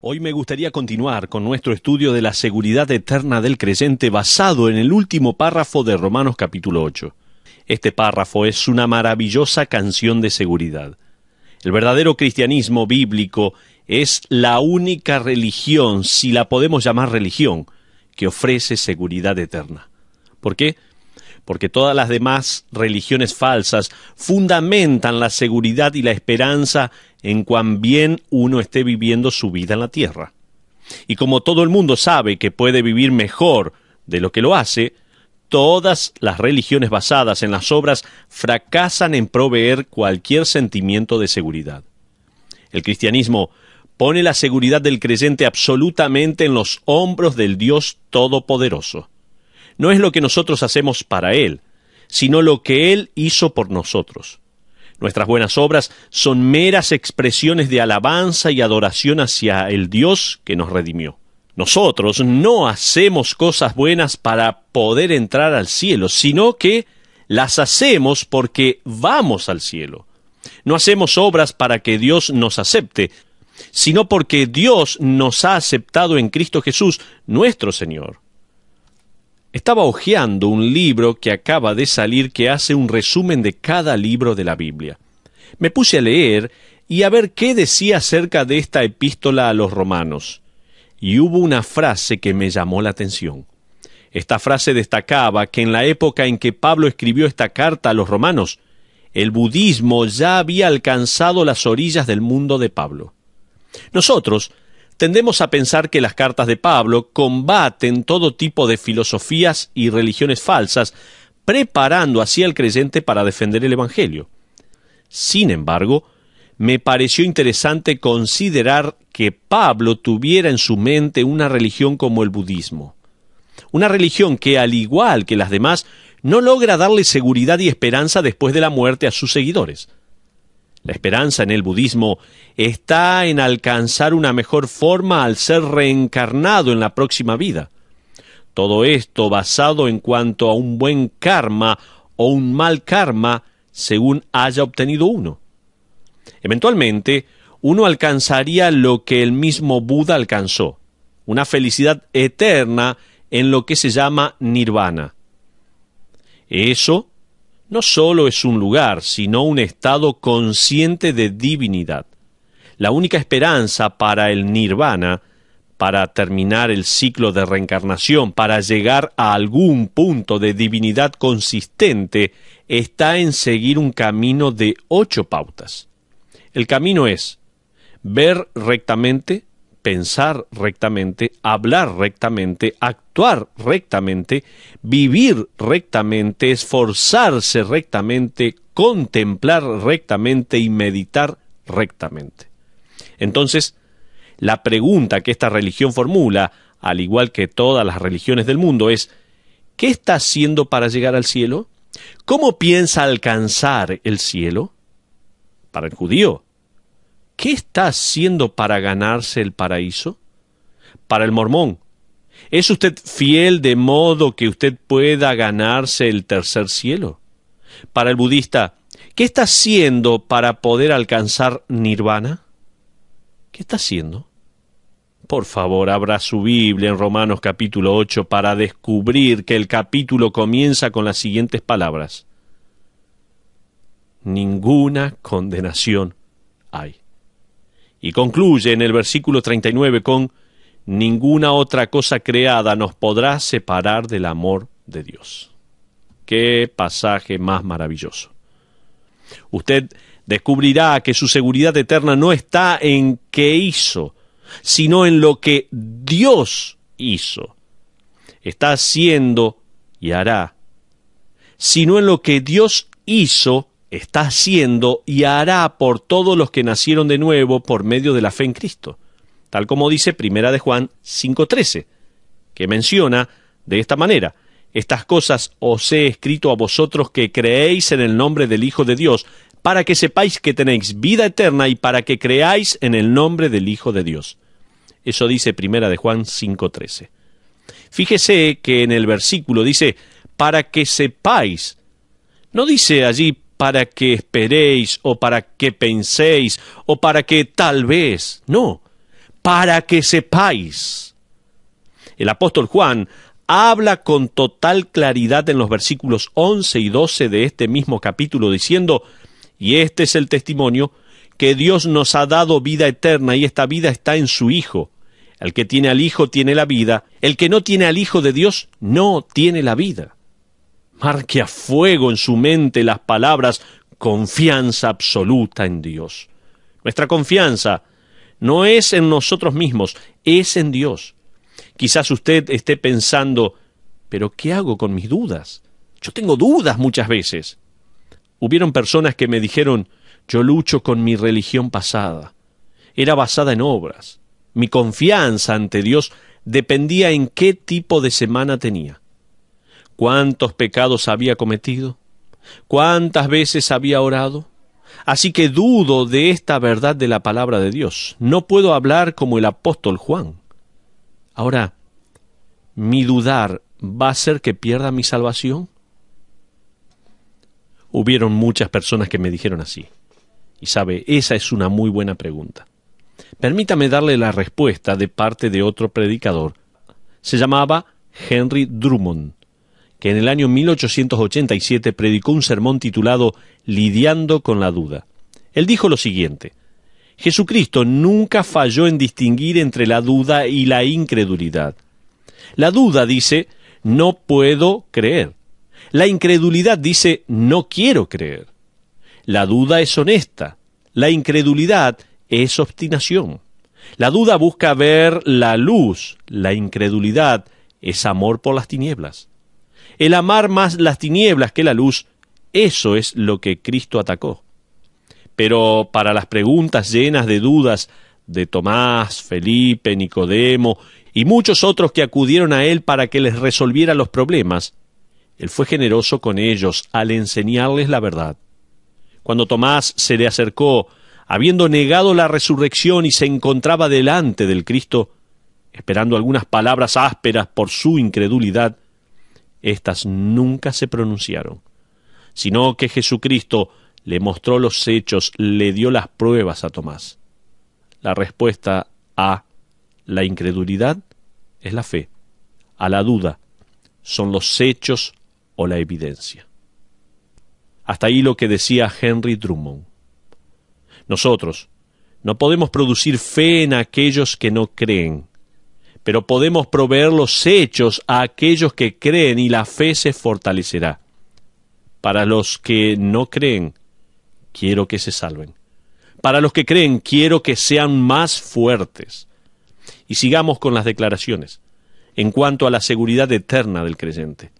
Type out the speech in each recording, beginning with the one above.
Hoy me gustaría continuar con nuestro estudio de la seguridad eterna del creyente basado en el último párrafo de Romanos capítulo 8. Este párrafo es una maravillosa canción de seguridad. El verdadero cristianismo bíblico es la única religión, si la podemos llamar religión, que ofrece seguridad eterna. ¿Por qué? porque todas las demás religiones falsas fundamentan la seguridad y la esperanza en cuán bien uno esté viviendo su vida en la tierra. Y como todo el mundo sabe que puede vivir mejor de lo que lo hace, todas las religiones basadas en las obras fracasan en proveer cualquier sentimiento de seguridad. El cristianismo pone la seguridad del creyente absolutamente en los hombros del Dios Todopoderoso no es lo que nosotros hacemos para Él, sino lo que Él hizo por nosotros. Nuestras buenas obras son meras expresiones de alabanza y adoración hacia el Dios que nos redimió. Nosotros no hacemos cosas buenas para poder entrar al cielo, sino que las hacemos porque vamos al cielo. No hacemos obras para que Dios nos acepte, sino porque Dios nos ha aceptado en Cristo Jesús, nuestro Señor. Estaba hojeando un libro que acaba de salir que hace un resumen de cada libro de la Biblia. Me puse a leer y a ver qué decía acerca de esta epístola a los romanos. Y hubo una frase que me llamó la atención. Esta frase destacaba que en la época en que Pablo escribió esta carta a los romanos, el budismo ya había alcanzado las orillas del mundo de Pablo. Nosotros, Tendemos a pensar que las cartas de Pablo combaten todo tipo de filosofías y religiones falsas, preparando así al creyente para defender el Evangelio. Sin embargo, me pareció interesante considerar que Pablo tuviera en su mente una religión como el budismo. Una religión que, al igual que las demás, no logra darle seguridad y esperanza después de la muerte a sus seguidores. La esperanza en el budismo está en alcanzar una mejor forma al ser reencarnado en la próxima vida. Todo esto basado en cuanto a un buen karma o un mal karma según haya obtenido uno. Eventualmente, uno alcanzaría lo que el mismo Buda alcanzó, una felicidad eterna en lo que se llama nirvana. Eso no solo es un lugar, sino un estado consciente de divinidad. La única esperanza para el nirvana, para terminar el ciclo de reencarnación, para llegar a algún punto de divinidad consistente, está en seguir un camino de ocho pautas. El camino es ver rectamente, pensar rectamente, hablar rectamente, actuar rectamente, vivir rectamente, esforzarse rectamente, contemplar rectamente y meditar rectamente. Entonces, la pregunta que esta religión formula, al igual que todas las religiones del mundo, es ¿qué está haciendo para llegar al cielo? ¿Cómo piensa alcanzar el cielo? Para el judío, ¿qué está haciendo para ganarse el paraíso? Para el mormón, ¿es usted fiel de modo que usted pueda ganarse el tercer cielo? Para el budista, ¿qué está haciendo para poder alcanzar nirvana? ¿Qué está haciendo? Por favor, abra su Biblia en Romanos capítulo 8 para descubrir que el capítulo comienza con las siguientes palabras. Ninguna condenación hay y concluye en el versículo 39 con, ninguna otra cosa creada nos podrá separar del amor de Dios. Qué pasaje más maravilloso. Usted descubrirá que su seguridad eterna no está en qué hizo, sino en lo que Dios hizo. Está haciendo y hará, sino en lo que Dios hizo está haciendo y hará por todos los que nacieron de nuevo por medio de la fe en Cristo, tal como dice Primera de Juan 5:13, que menciona de esta manera: Estas cosas os he escrito a vosotros que creéis en el nombre del Hijo de Dios, para que sepáis que tenéis vida eterna y para que creáis en el nombre del Hijo de Dios. Eso dice Primera de Juan 5:13. Fíjese que en el versículo dice para que sepáis. No dice allí para que esperéis o para que penséis o para que tal vez, no, para que sepáis. El apóstol Juan habla con total claridad en los versículos 11 y 12 de este mismo capítulo diciendo, y este es el testimonio, que Dios nos ha dado vida eterna y esta vida está en su Hijo. El que tiene al Hijo tiene la vida, el que no tiene al Hijo de Dios no tiene la vida. Marque a fuego en su mente las palabras confianza absoluta en Dios. Nuestra confianza no es en nosotros mismos, es en Dios. Quizás usted esté pensando, pero ¿qué hago con mis dudas? Yo tengo dudas muchas veces. Hubieron personas que me dijeron, yo lucho con mi religión pasada. Era basada en obras. Mi confianza ante Dios dependía en qué tipo de semana tenía cuántos pecados había cometido, cuántas veces había orado. Así que dudo de esta verdad de la palabra de Dios. No puedo hablar como el apóstol Juan. Ahora, ¿mi dudar va a hacer que pierda mi salvación? Hubieron muchas personas que me dijeron así. Y sabe, esa es una muy buena pregunta. Permítame darle la respuesta de parte de otro predicador. Se llamaba Henry Drummond que en el año 1887 predicó un sermón titulado Lidiando con la duda. Él dijo lo siguiente, Jesucristo nunca falló en distinguir entre la duda y la incredulidad. La duda dice, no puedo creer. La incredulidad dice, no quiero creer. La duda es honesta. La incredulidad es obstinación. La duda busca ver la luz. La incredulidad es amor por las tinieblas el amar más las tinieblas que la luz, eso es lo que Cristo atacó. Pero para las preguntas llenas de dudas de Tomás, Felipe, Nicodemo y muchos otros que acudieron a él para que les resolviera los problemas, él fue generoso con ellos al enseñarles la verdad. Cuando Tomás se le acercó, habiendo negado la resurrección y se encontraba delante del Cristo, esperando algunas palabras ásperas por su incredulidad, estas nunca se pronunciaron, sino que Jesucristo le mostró los hechos, le dio las pruebas a Tomás. La respuesta a la incredulidad es la fe, a la duda son los hechos o la evidencia. Hasta ahí lo que decía Henry Drummond. Nosotros no podemos producir fe en aquellos que no creen, pero podemos proveer los hechos a aquellos que creen y la fe se fortalecerá. Para los que no creen, quiero que se salven. Para los que creen, quiero que sean más fuertes. Y sigamos con las declaraciones en cuanto a la seguridad eterna del creyente.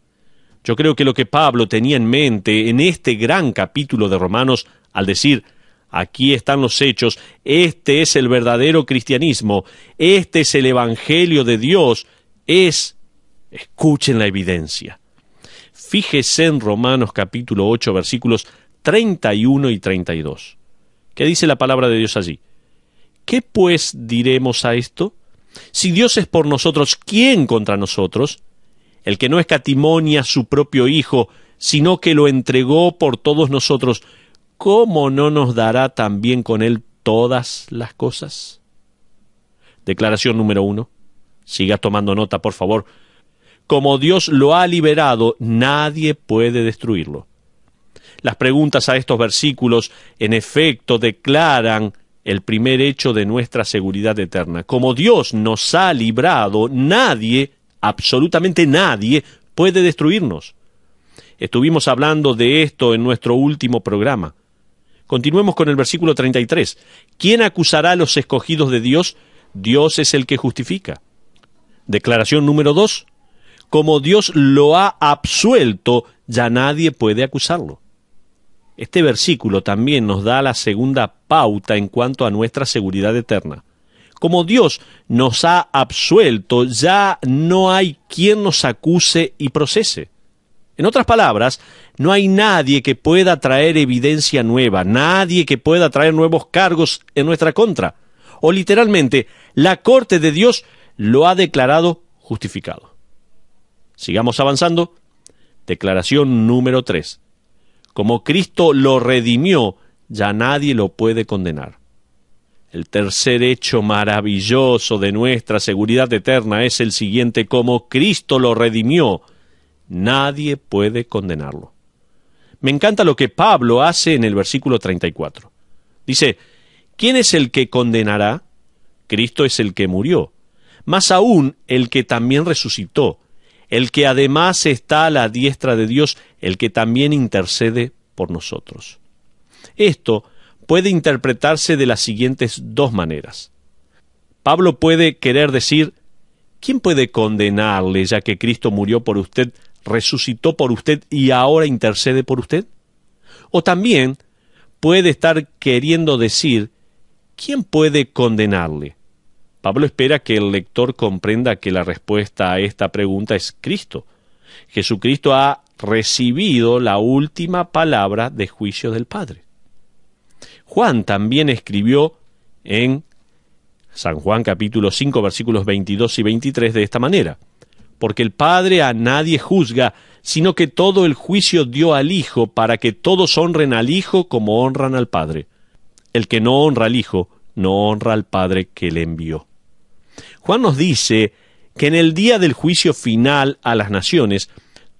Yo creo que lo que Pablo tenía en mente en este gran capítulo de Romanos al decir Aquí están los hechos. Este es el verdadero cristianismo. Este es el Evangelio de Dios. Es, escuchen la evidencia. Fíjese en Romanos capítulo 8 versículos 31 y 32. ¿Qué dice la palabra de Dios allí? ¿Qué pues diremos a esto? Si Dios es por nosotros, ¿quién contra nosotros? El que no escatimonia a su propio Hijo, sino que lo entregó por todos nosotros, ¿cómo no nos dará también con Él todas las cosas? Declaración número uno. Siga tomando nota, por favor. Como Dios lo ha liberado, nadie puede destruirlo. Las preguntas a estos versículos, en efecto, declaran el primer hecho de nuestra seguridad eterna. Como Dios nos ha librado, nadie, absolutamente nadie, puede destruirnos. Estuvimos hablando de esto en nuestro último programa. Continuemos con el versículo 33. ¿Quién acusará a los escogidos de Dios? Dios es el que justifica. Declaración número 2. Como Dios lo ha absuelto, ya nadie puede acusarlo. Este versículo también nos da la segunda pauta en cuanto a nuestra seguridad eterna. Como Dios nos ha absuelto, ya no hay quien nos acuse y procese. En otras palabras, no hay nadie que pueda traer evidencia nueva, nadie que pueda traer nuevos cargos en nuestra contra. O literalmente, la Corte de Dios lo ha declarado justificado. Sigamos avanzando. Declaración número 3. Como Cristo lo redimió, ya nadie lo puede condenar. El tercer hecho maravilloso de nuestra seguridad eterna es el siguiente, como Cristo lo redimió, Nadie puede condenarlo. Me encanta lo que Pablo hace en el versículo 34. Dice, ¿quién es el que condenará? Cristo es el que murió, más aún el que también resucitó, el que además está a la diestra de Dios, el que también intercede por nosotros. Esto puede interpretarse de las siguientes dos maneras. Pablo puede querer decir, ¿quién puede condenarle ya que Cristo murió por usted resucitó por usted y ahora intercede por usted? O también puede estar queriendo decir, ¿quién puede condenarle? Pablo espera que el lector comprenda que la respuesta a esta pregunta es Cristo. Jesucristo ha recibido la última palabra de juicio del Padre. Juan también escribió en San Juan capítulo 5 versículos 22 y 23 de esta manera porque el Padre a nadie juzga, sino que todo el juicio dio al Hijo, para que todos honren al Hijo como honran al Padre. El que no honra al Hijo, no honra al Padre que le envió. Juan nos dice que en el día del juicio final a las naciones,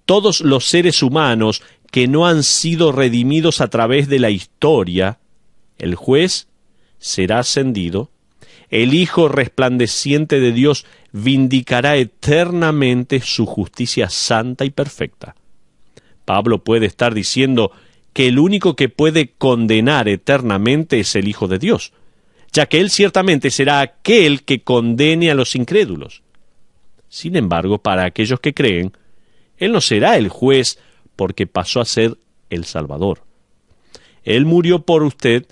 todos los seres humanos que no han sido redimidos a través de la historia, el juez será ascendido, el Hijo resplandeciente de Dios vindicará eternamente su justicia santa y perfecta. Pablo puede estar diciendo que el único que puede condenar eternamente es el Hijo de Dios, ya que él ciertamente será aquel que condene a los incrédulos. Sin embargo, para aquellos que creen, él no será el juez porque pasó a ser el Salvador. Él murió por usted,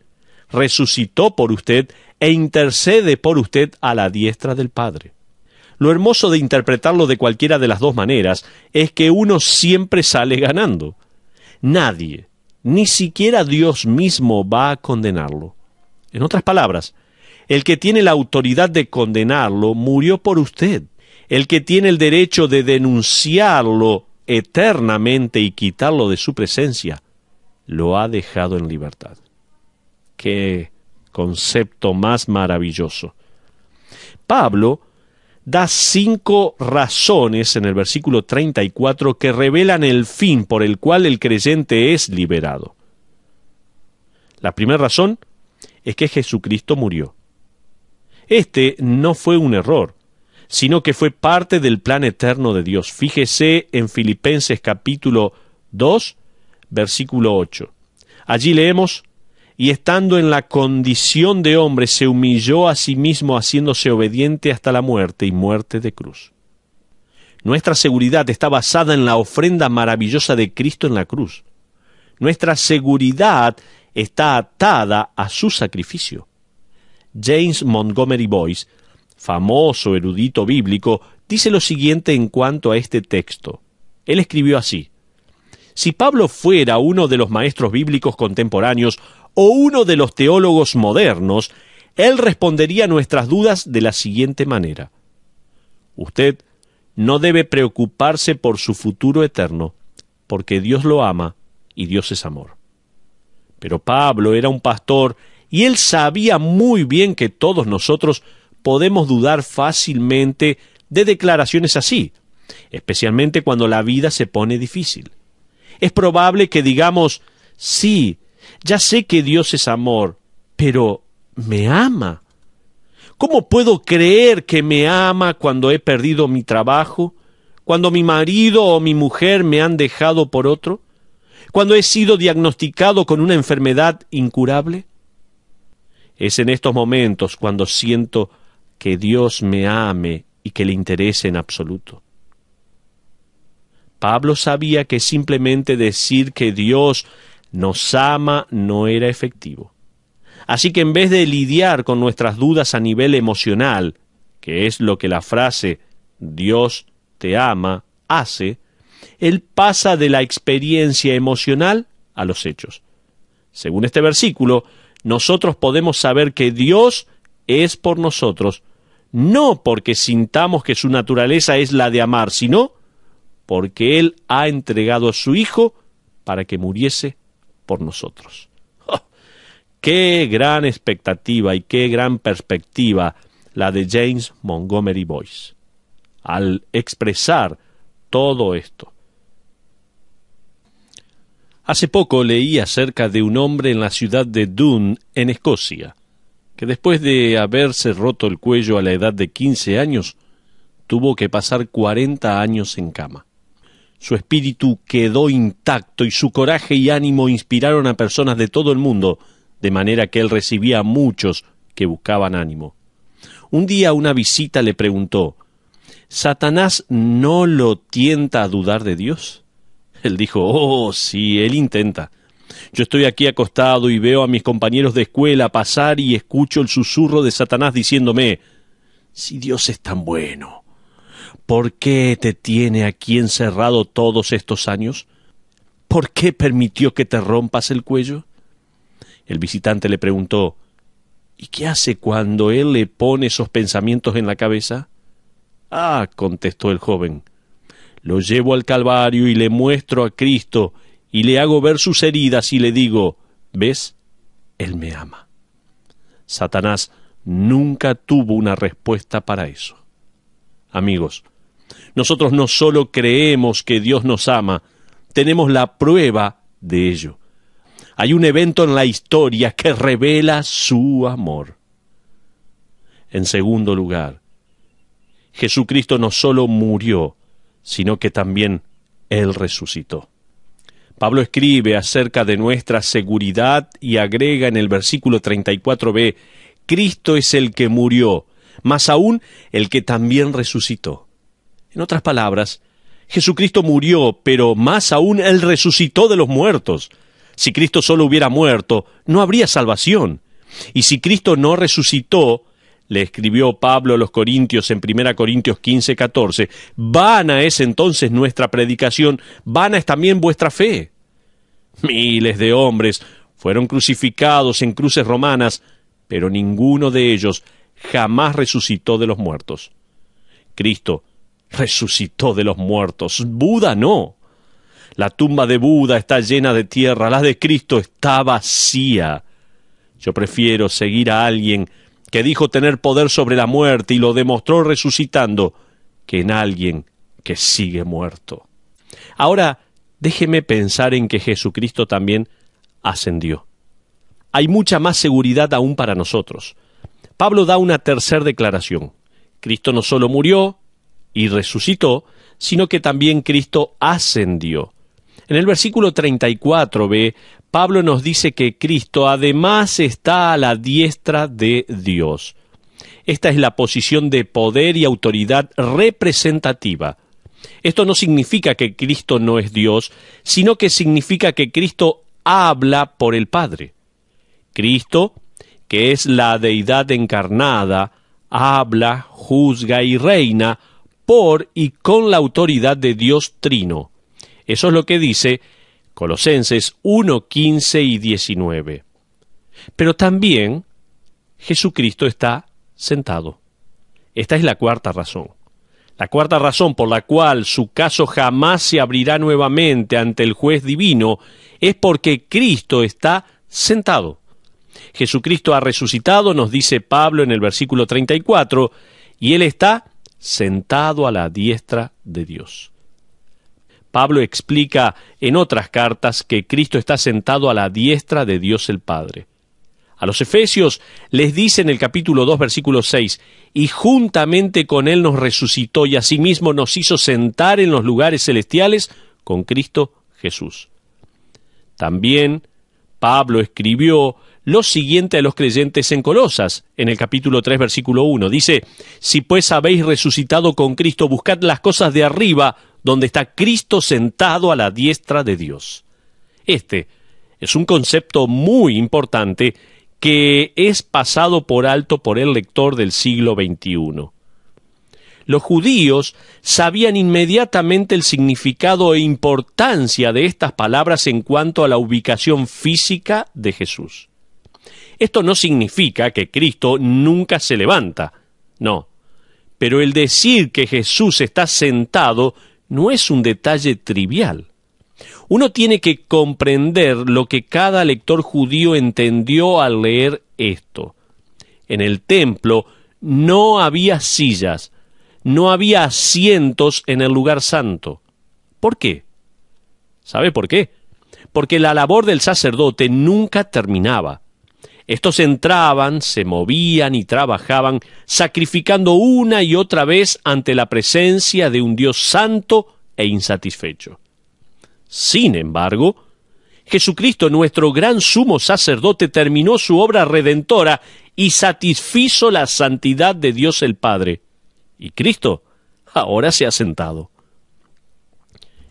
resucitó por usted e intercede por usted a la diestra del Padre. Lo hermoso de interpretarlo de cualquiera de las dos maneras es que uno siempre sale ganando. Nadie, ni siquiera Dios mismo va a condenarlo. En otras palabras, el que tiene la autoridad de condenarlo murió por usted. El que tiene el derecho de denunciarlo eternamente y quitarlo de su presencia, lo ha dejado en libertad. Qué concepto más maravilloso. Pablo da cinco razones en el versículo 34 que revelan el fin por el cual el creyente es liberado. La primera razón es que Jesucristo murió. Este no fue un error, sino que fue parte del plan eterno de Dios. Fíjese en Filipenses capítulo 2, versículo 8. Allí leemos, y estando en la condición de hombre se humilló a sí mismo haciéndose obediente hasta la muerte y muerte de cruz. Nuestra seguridad está basada en la ofrenda maravillosa de Cristo en la cruz. Nuestra seguridad está atada a su sacrificio. James Montgomery Boyce, famoso erudito bíblico, dice lo siguiente en cuanto a este texto. Él escribió así Si Pablo fuera uno de los maestros bíblicos contemporáneos, o uno de los teólogos modernos, él respondería nuestras dudas de la siguiente manera. Usted no debe preocuparse por su futuro eterno, porque Dios lo ama y Dios es amor. Pero Pablo era un pastor y él sabía muy bien que todos nosotros podemos dudar fácilmente de declaraciones así, especialmente cuando la vida se pone difícil. Es probable que digamos, sí, ya sé que Dios es amor, pero me ama. ¿Cómo puedo creer que me ama cuando he perdido mi trabajo? ¿Cuando mi marido o mi mujer me han dejado por otro? ¿Cuando he sido diagnosticado con una enfermedad incurable? Es en estos momentos cuando siento que Dios me ame y que le interese en absoluto. Pablo sabía que simplemente decir que Dios nos ama no era efectivo. Así que en vez de lidiar con nuestras dudas a nivel emocional, que es lo que la frase Dios te ama hace, él pasa de la experiencia emocional a los hechos. Según este versículo, nosotros podemos saber que Dios es por nosotros, no porque sintamos que su naturaleza es la de amar, sino porque Él ha entregado a su Hijo para que muriese por nosotros. ¡Oh! ¡Qué gran expectativa y qué gran perspectiva la de James Montgomery Boyce! Al expresar todo esto. Hace poco leí acerca de un hombre en la ciudad de Dune, en Escocia, que después de haberse roto el cuello a la edad de 15 años, tuvo que pasar 40 años en cama. Su espíritu quedó intacto y su coraje y ánimo inspiraron a personas de todo el mundo, de manera que él recibía a muchos que buscaban ánimo. Un día una visita le preguntó, ¿Satanás no lo tienta a dudar de Dios? Él dijo, oh, sí, él intenta. Yo estoy aquí acostado y veo a mis compañeros de escuela pasar y escucho el susurro de Satanás diciéndome, si Dios es tan bueno, ¿Por qué te tiene aquí encerrado todos estos años? ¿Por qué permitió que te rompas el cuello? El visitante le preguntó ¿Y qué hace cuando él le pone esos pensamientos en la cabeza? Ah, contestó el joven, lo llevo al Calvario y le muestro a Cristo y le hago ver sus heridas y le digo, ¿ves? Él me ama. Satanás nunca tuvo una respuesta para eso. Amigos, nosotros no solo creemos que Dios nos ama, tenemos la prueba de ello. Hay un evento en la historia que revela su amor. En segundo lugar, Jesucristo no solo murió, sino que también Él resucitó. Pablo escribe acerca de nuestra seguridad y agrega en el versículo 34b, Cristo es el que murió, más aún el que también resucitó en otras palabras, Jesucristo murió, pero más aún Él resucitó de los muertos. Si Cristo solo hubiera muerto, no habría salvación. Y si Cristo no resucitó, le escribió Pablo a los Corintios en 1 Corintios 15, 14, vana es entonces nuestra predicación, vana es también vuestra fe. Miles de hombres fueron crucificados en cruces romanas, pero ninguno de ellos jamás resucitó de los muertos. Cristo resucitó de los muertos. Buda no. La tumba de Buda está llena de tierra, la de Cristo está vacía. Yo prefiero seguir a alguien que dijo tener poder sobre la muerte y lo demostró resucitando, que en alguien que sigue muerto. Ahora, déjeme pensar en que Jesucristo también ascendió. Hay mucha más seguridad aún para nosotros. Pablo da una tercera declaración. Cristo no solo murió, y resucitó, sino que también Cristo ascendió. En el versículo 34b, Pablo nos dice que Cristo además está a la diestra de Dios. Esta es la posición de poder y autoridad representativa. Esto no significa que Cristo no es Dios, sino que significa que Cristo habla por el Padre. Cristo, que es la deidad encarnada, habla, juzga y reina por y con la autoridad de Dios Trino. Eso es lo que dice Colosenses 1, 15 y 19. Pero también Jesucristo está sentado. Esta es la cuarta razón. La cuarta razón por la cual su caso jamás se abrirá nuevamente ante el juez divino es porque Cristo está sentado. Jesucristo ha resucitado, nos dice Pablo en el versículo 34, y Él está sentado a la diestra de Dios. Pablo explica en otras cartas que Cristo está sentado a la diestra de Dios el Padre. A los Efesios les dice en el capítulo 2, versículo 6, y juntamente con Él nos resucitó y asimismo nos hizo sentar en los lugares celestiales con Cristo Jesús. También Pablo escribió lo siguiente a los creyentes en Colosas, en el capítulo 3, versículo 1. Dice, si pues habéis resucitado con Cristo, buscad las cosas de arriba, donde está Cristo sentado a la diestra de Dios. Este es un concepto muy importante que es pasado por alto por el lector del siglo XXI. Los judíos sabían inmediatamente el significado e importancia de estas palabras en cuanto a la ubicación física de Jesús. Esto no significa que Cristo nunca se levanta, no. Pero el decir que Jesús está sentado no es un detalle trivial. Uno tiene que comprender lo que cada lector judío entendió al leer esto. En el templo no había sillas, no había asientos en el lugar santo. ¿Por qué? ¿Sabe por qué? Porque la labor del sacerdote nunca terminaba. Estos entraban, se movían y trabajaban, sacrificando una y otra vez ante la presencia de un Dios santo e insatisfecho. Sin embargo, Jesucristo, nuestro gran sumo sacerdote, terminó su obra redentora y satisfizo la santidad de Dios el Padre. Y Cristo ahora se ha sentado.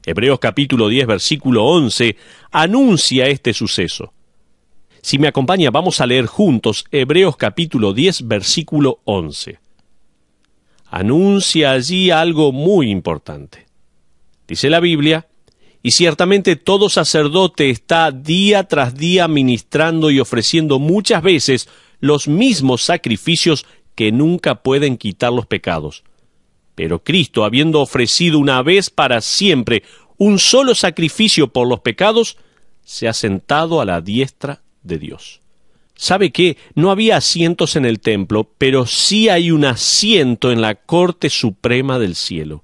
Hebreos capítulo 10 versículo 11 anuncia este suceso. Si me acompaña, vamos a leer juntos Hebreos capítulo 10, versículo 11. Anuncia allí algo muy importante. Dice la Biblia, y ciertamente todo sacerdote está día tras día ministrando y ofreciendo muchas veces los mismos sacrificios que nunca pueden quitar los pecados. Pero Cristo, habiendo ofrecido una vez para siempre un solo sacrificio por los pecados, se ha sentado a la diestra de Dios. ¿Sabe que No había asientos en el templo, pero sí hay un asiento en la Corte Suprema del Cielo.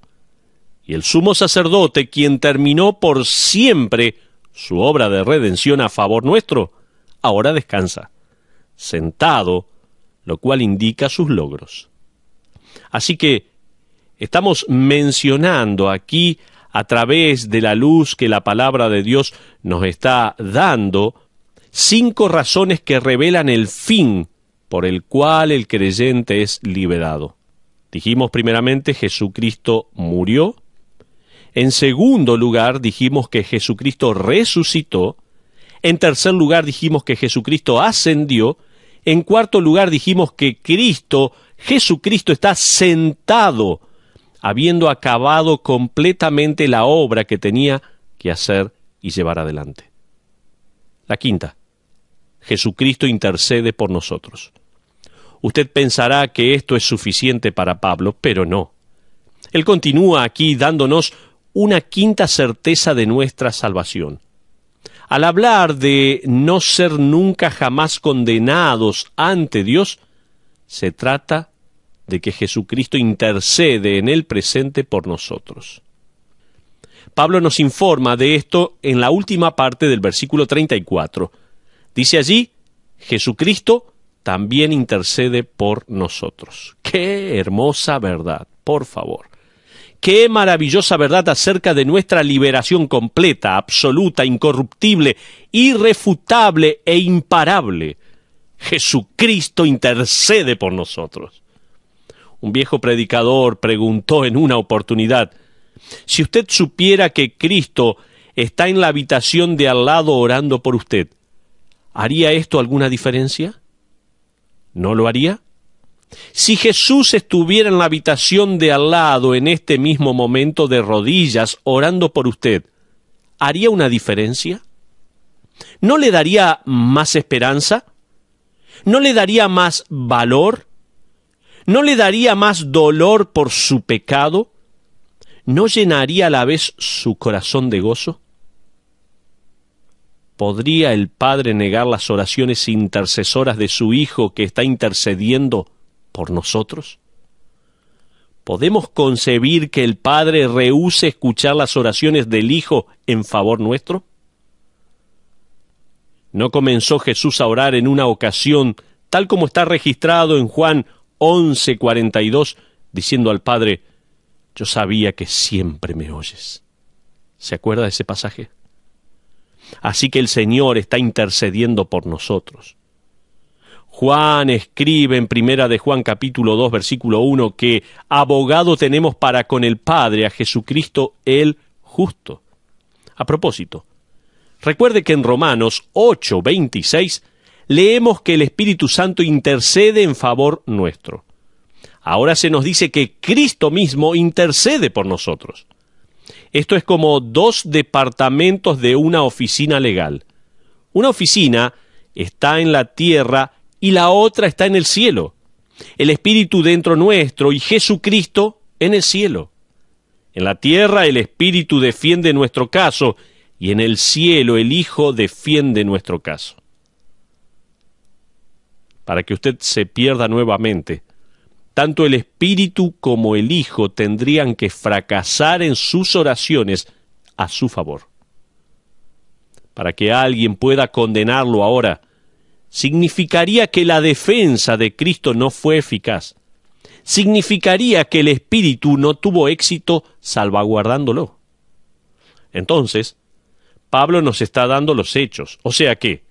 Y el sumo sacerdote, quien terminó por siempre su obra de redención a favor nuestro, ahora descansa, sentado, lo cual indica sus logros. Así que estamos mencionando aquí, a través de la luz que la palabra de Dios nos está dando, cinco razones que revelan el fin por el cual el creyente es liberado. Dijimos primeramente Jesucristo murió. En segundo lugar dijimos que Jesucristo resucitó. En tercer lugar dijimos que Jesucristo ascendió. En cuarto lugar dijimos que Cristo, Jesucristo está sentado, habiendo acabado completamente la obra que tenía que hacer y llevar adelante. La quinta, Jesucristo intercede por nosotros. Usted pensará que esto es suficiente para Pablo, pero no. Él continúa aquí dándonos una quinta certeza de nuestra salvación. Al hablar de no ser nunca jamás condenados ante Dios, se trata de que Jesucristo intercede en el presente por nosotros. Pablo nos informa de esto en la última parte del versículo 34. Dice allí, Jesucristo también intercede por nosotros. Qué hermosa verdad, por favor. Qué maravillosa verdad acerca de nuestra liberación completa, absoluta, incorruptible, irrefutable e imparable. Jesucristo intercede por nosotros. Un viejo predicador preguntó en una oportunidad, si usted supiera que Cristo está en la habitación de al lado orando por usted, ¿Haría esto alguna diferencia? ¿No lo haría? Si Jesús estuviera en la habitación de al lado en este mismo momento de rodillas orando por usted, ¿haría una diferencia? ¿No le daría más esperanza? ¿No le daría más valor? ¿No le daría más dolor por su pecado? ¿No llenaría a la vez su corazón de gozo? ¿Podría el Padre negar las oraciones intercesoras de su Hijo que está intercediendo por nosotros? ¿Podemos concebir que el Padre rehúse escuchar las oraciones del Hijo en favor nuestro? ¿No comenzó Jesús a orar en una ocasión, tal como está registrado en Juan 11:42, diciendo al Padre, Yo sabía que siempre me oyes? ¿Se acuerda de ese pasaje? Así que el Señor está intercediendo por nosotros. Juan escribe en primera de Juan capítulo 2 versículo 1 que abogado tenemos para con el Padre a Jesucristo el justo. A propósito, recuerde que en Romanos 8, 26 leemos que el Espíritu Santo intercede en favor nuestro. Ahora se nos dice que Cristo mismo intercede por nosotros. Esto es como dos departamentos de una oficina legal. Una oficina está en la tierra y la otra está en el cielo. El Espíritu dentro nuestro y Jesucristo en el cielo. En la tierra el Espíritu defiende nuestro caso y en el cielo el Hijo defiende nuestro caso. Para que usted se pierda nuevamente, tanto el Espíritu como el Hijo tendrían que fracasar en sus oraciones a su favor. Para que alguien pueda condenarlo ahora, significaría que la defensa de Cristo no fue eficaz. Significaría que el Espíritu no tuvo éxito salvaguardándolo. Entonces, Pablo nos está dando los hechos, o sea que,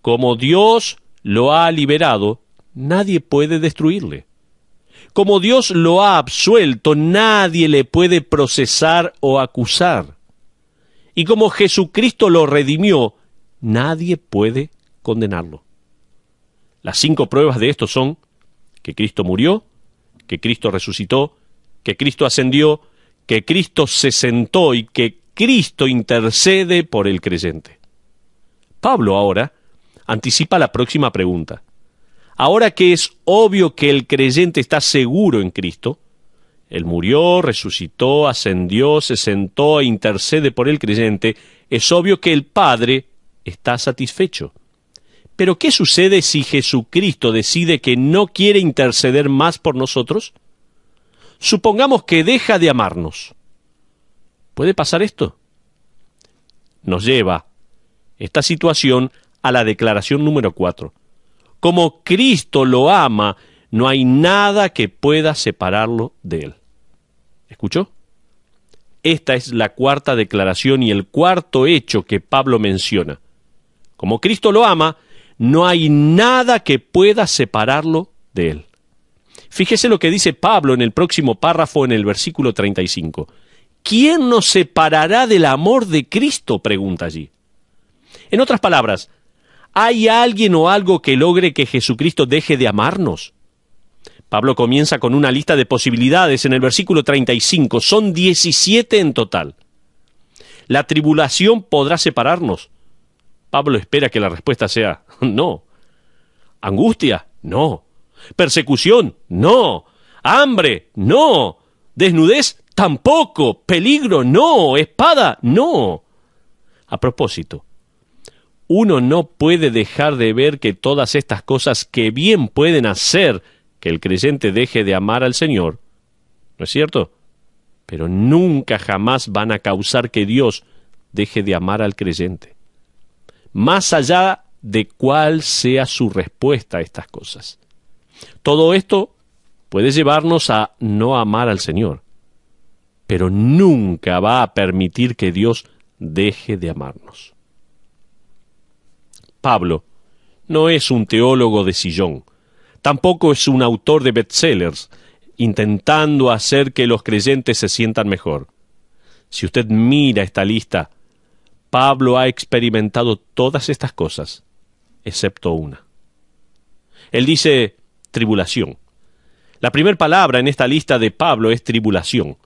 como Dios lo ha liberado, nadie puede destruirle. Como Dios lo ha absuelto, nadie le puede procesar o acusar. Y como Jesucristo lo redimió, nadie puede condenarlo. Las cinco pruebas de esto son que Cristo murió, que Cristo resucitó, que Cristo ascendió, que Cristo se sentó y que Cristo intercede por el creyente. Pablo ahora anticipa la próxima pregunta. Ahora que es obvio que el creyente está seguro en Cristo, Él murió, resucitó, ascendió, se sentó e intercede por el creyente, es obvio que el Padre está satisfecho. Pero ¿qué sucede si Jesucristo decide que no quiere interceder más por nosotros? Supongamos que deja de amarnos. ¿Puede pasar esto? Nos lleva esta situación a la declaración número 4 como Cristo lo ama, no hay nada que pueda separarlo de él. ¿Escuchó? Esta es la cuarta declaración y el cuarto hecho que Pablo menciona. Como Cristo lo ama, no hay nada que pueda separarlo de él. Fíjese lo que dice Pablo en el próximo párrafo en el versículo 35. ¿Quién nos separará del amor de Cristo? pregunta allí. En otras palabras, ¿Hay alguien o algo que logre que Jesucristo deje de amarnos? Pablo comienza con una lista de posibilidades en el versículo 35. Son 17 en total. La tribulación podrá separarnos. Pablo espera que la respuesta sea no. Angustia, no. Persecución, no. Hambre, no. Desnudez, tampoco. Peligro, no. Espada, no. A propósito, uno no puede dejar de ver que todas estas cosas que bien pueden hacer que el creyente deje de amar al Señor, ¿no es cierto? Pero nunca jamás van a causar que Dios deje de amar al creyente. Más allá de cuál sea su respuesta a estas cosas. Todo esto puede llevarnos a no amar al Señor, pero nunca va a permitir que Dios deje de amarnos. Pablo. No es un teólogo de sillón. Tampoco es un autor de bestsellers, intentando hacer que los creyentes se sientan mejor. Si usted mira esta lista, Pablo ha experimentado todas estas cosas, excepto una. Él dice tribulación. La primera palabra en esta lista de Pablo es tribulación.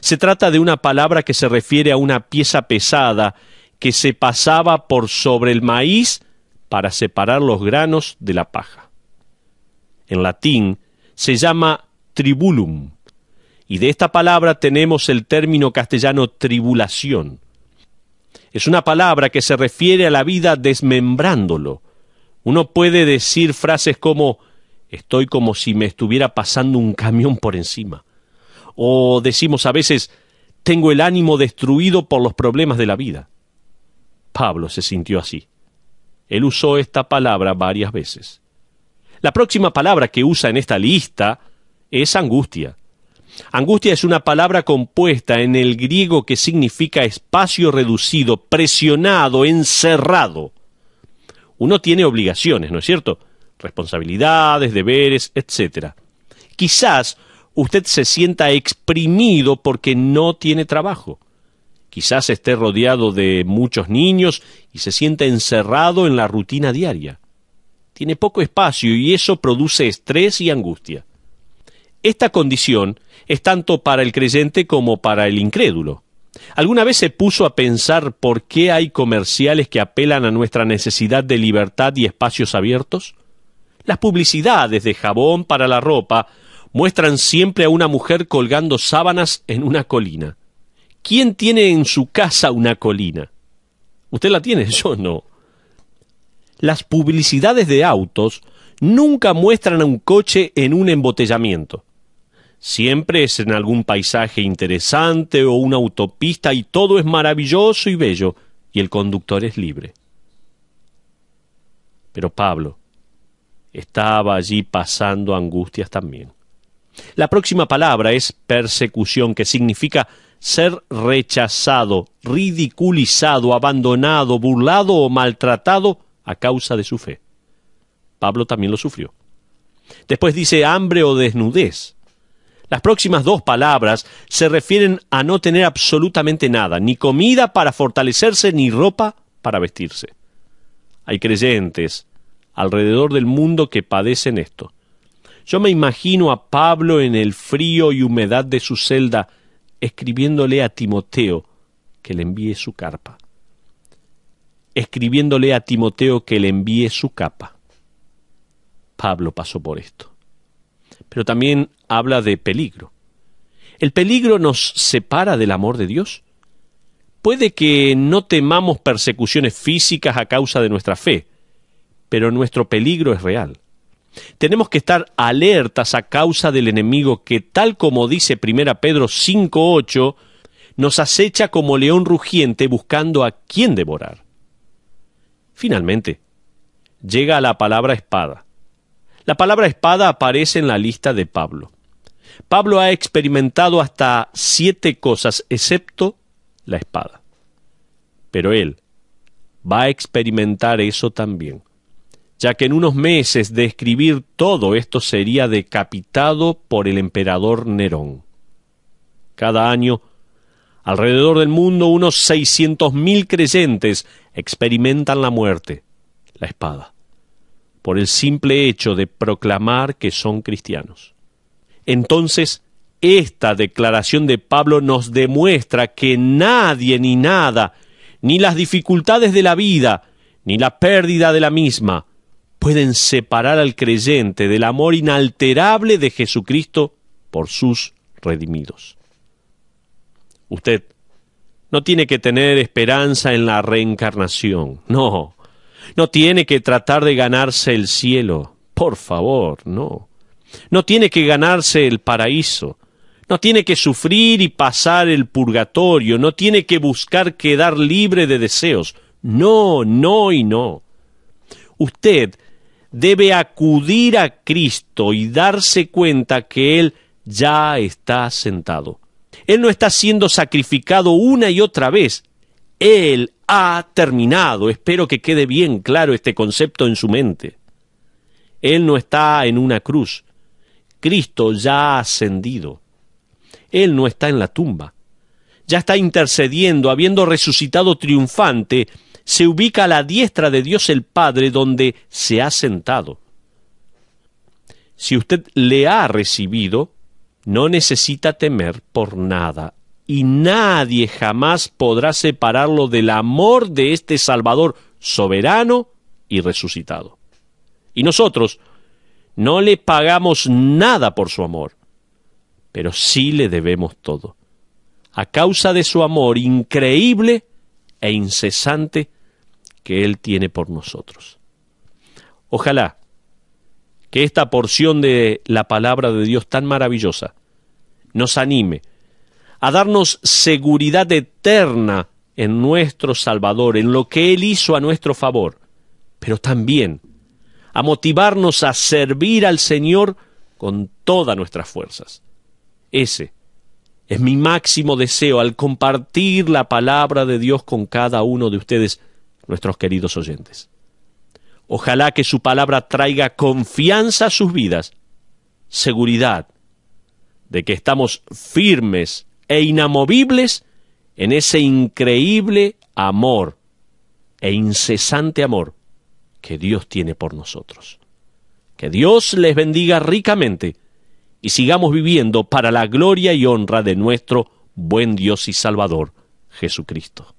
Se trata de una palabra que se refiere a una pieza pesada que se pasaba por sobre el maíz para separar los granos de la paja. En latín se llama tribulum, y de esta palabra tenemos el término castellano tribulación. Es una palabra que se refiere a la vida desmembrándolo. Uno puede decir frases como estoy como si me estuviera pasando un camión por encima. O decimos a veces tengo el ánimo destruido por los problemas de la vida. Pablo se sintió así. Él usó esta palabra varias veces. La próxima palabra que usa en esta lista es angustia. Angustia es una palabra compuesta en el griego que significa espacio reducido, presionado, encerrado. Uno tiene obligaciones, ¿no es cierto? Responsabilidades, deberes, etc. Quizás usted se sienta exprimido porque no tiene trabajo quizás esté rodeado de muchos niños y se sienta encerrado en la rutina diaria. Tiene poco espacio y eso produce estrés y angustia. Esta condición es tanto para el creyente como para el incrédulo. ¿Alguna vez se puso a pensar por qué hay comerciales que apelan a nuestra necesidad de libertad y espacios abiertos? Las publicidades de jabón para la ropa muestran siempre a una mujer colgando sábanas en una colina. ¿Quién tiene en su casa una colina? Usted la tiene, yo no. Las publicidades de autos nunca muestran a un coche en un embotellamiento. Siempre es en algún paisaje interesante o una autopista y todo es maravilloso y bello y el conductor es libre. Pero Pablo estaba allí pasando angustias también. La próxima palabra es persecución, que significa ser rechazado, ridiculizado, abandonado, burlado o maltratado a causa de su fe. Pablo también lo sufrió. Después dice hambre o desnudez. Las próximas dos palabras se refieren a no tener absolutamente nada, ni comida para fortalecerse, ni ropa para vestirse. Hay creyentes alrededor del mundo que padecen esto. Yo me imagino a Pablo en el frío y humedad de su celda, escribiéndole a Timoteo que le envíe su carpa, escribiéndole a Timoteo que le envíe su capa. Pablo pasó por esto. Pero también habla de peligro. ¿El peligro nos separa del amor de Dios? Puede que no temamos persecuciones físicas a causa de nuestra fe, pero nuestro peligro es real. Tenemos que estar alertas a causa del enemigo que, tal como dice 1 Pedro 5.8, nos acecha como león rugiente buscando a quién devorar. Finalmente, llega la palabra espada. La palabra espada aparece en la lista de Pablo. Pablo ha experimentado hasta siete cosas, excepto la espada. Pero él va a experimentar eso también ya que en unos meses de escribir todo esto sería decapitado por el emperador Nerón. Cada año, alrededor del mundo, unos 600.000 creyentes experimentan la muerte, la espada, por el simple hecho de proclamar que son cristianos. Entonces, esta declaración de Pablo nos demuestra que nadie ni nada, ni las dificultades de la vida, ni la pérdida de la misma, pueden separar al creyente del amor inalterable de Jesucristo por sus redimidos. Usted no tiene que tener esperanza en la reencarnación, no. No tiene que tratar de ganarse el cielo, por favor, no. No tiene que ganarse el paraíso, no tiene que sufrir y pasar el purgatorio, no tiene que buscar quedar libre de deseos. No, no y no. Usted debe acudir a Cristo y darse cuenta que Él ya está sentado. Él no está siendo sacrificado una y otra vez. Él ha terminado. Espero que quede bien claro este concepto en su mente. Él no está en una cruz. Cristo ya ha ascendido. Él no está en la tumba. Ya está intercediendo, habiendo resucitado triunfante se ubica a la diestra de Dios el Padre donde se ha sentado. Si usted le ha recibido, no necesita temer por nada, y nadie jamás podrá separarlo del amor de este Salvador soberano y resucitado. Y nosotros no le pagamos nada por su amor, pero sí le debemos todo, a causa de su amor increíble e incesante que Él tiene por nosotros. Ojalá que esta porción de la palabra de Dios tan maravillosa nos anime a darnos seguridad eterna en nuestro Salvador, en lo que Él hizo a nuestro favor, pero también a motivarnos a servir al Señor con todas nuestras fuerzas. Ese es mi máximo deseo al compartir la palabra de Dios con cada uno de ustedes nuestros queridos oyentes. Ojalá que su palabra traiga confianza a sus vidas, seguridad de que estamos firmes e inamovibles en ese increíble amor e incesante amor que Dios tiene por nosotros. Que Dios les bendiga ricamente y sigamos viviendo para la gloria y honra de nuestro buen Dios y Salvador, Jesucristo.